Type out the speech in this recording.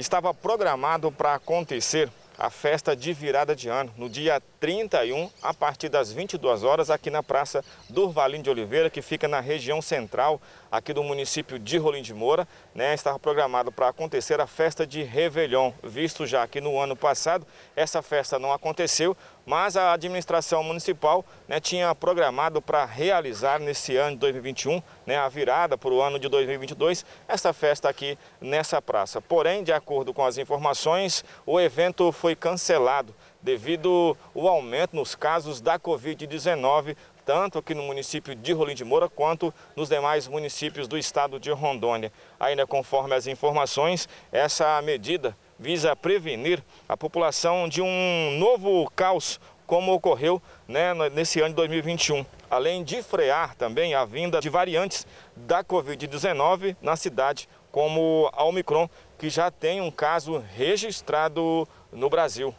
estava programado para acontecer a festa de virada de ano, no dia 31, a partir das 22 horas, aqui na Praça Durvalim de Oliveira, que fica na região central aqui do município de Rolim de Moura. Né? Estava programado para acontecer a festa de Réveillon, visto já que no ano passado essa festa não aconteceu, mas a administração municipal né, tinha programado para realizar nesse ano de 2021, né, a virada para o ano de 2022, essa festa aqui nessa praça. Porém, de acordo com as informações, o evento foi cancelado devido ao aumento nos casos da Covid-19 tanto aqui no município de Rolim de Moura quanto nos demais municípios do estado de Rondônia. Ainda conforme as informações, essa medida visa prevenir a população de um novo caos como ocorreu né, nesse ano de 2021, além de frear também a vinda de variantes da Covid-19 na cidade, como a Omicron, que já tem um caso registrado no Brasil.